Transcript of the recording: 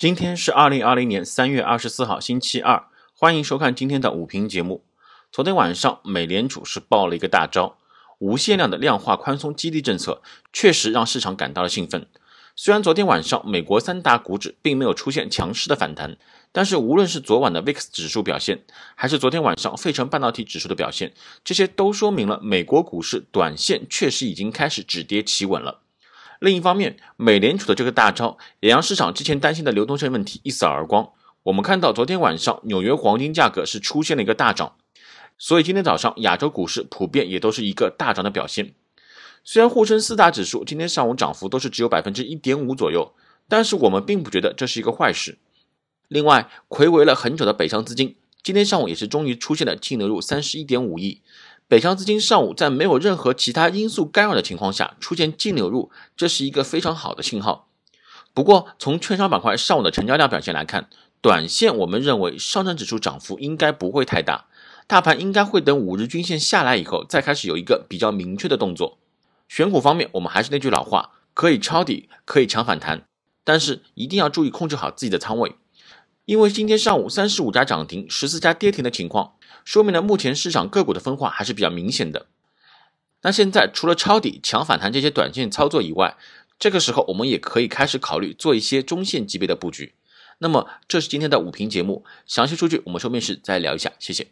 今天是二零二零年三月二十四号，星期二。欢迎收看今天的午评节目。昨天晚上，美联储是爆了一个大招，无限量的量化宽松激励政策，确实让市场感到了兴奋。虽然昨天晚上美国三大股指并没有出现强势的反弹，但是无论是昨晚的 VIX 指数表现，还是昨天晚上费城半导体指数的表现，这些都说明了美国股市短线确实已经开始止跌企稳了。另一方面，美联储的这个大招也让市场之前担心的流动性问题一扫而光。我们看到昨天晚上纽约黄金价格是出现了一个大涨，所以今天早上亚洲股市普遍也都是一个大涨的表现。虽然沪深四大指数今天上午涨幅都是只有百分之一点五左右，但是我们并不觉得这是一个坏事。另外，睽违了很久的北上资金，今天上午也是终于出现了净流入三十一点五亿。北上资金上午在没有任何其他因素干扰的情况下出现净流入，这是一个非常好的信号。不过，从券商板块上午的成交量表现来看，短线我们认为上证指数涨幅应该不会太大，大盘应该会等五日均线下来以后再开始有一个比较明确的动作。选股方面，我们还是那句老话，可以抄底，可以抢反弹，但是一定要注意控制好自己的仓位。因为今天上午三十五家涨停，十四家跌停的情况，说明了目前市场个股的分化还是比较明显的。那现在除了抄底、抢反弹这些短线操作以外，这个时候我们也可以开始考虑做一些中线级别的布局。那么，这是今天的午评节目，详细数据我们收面试再聊一下，谢谢。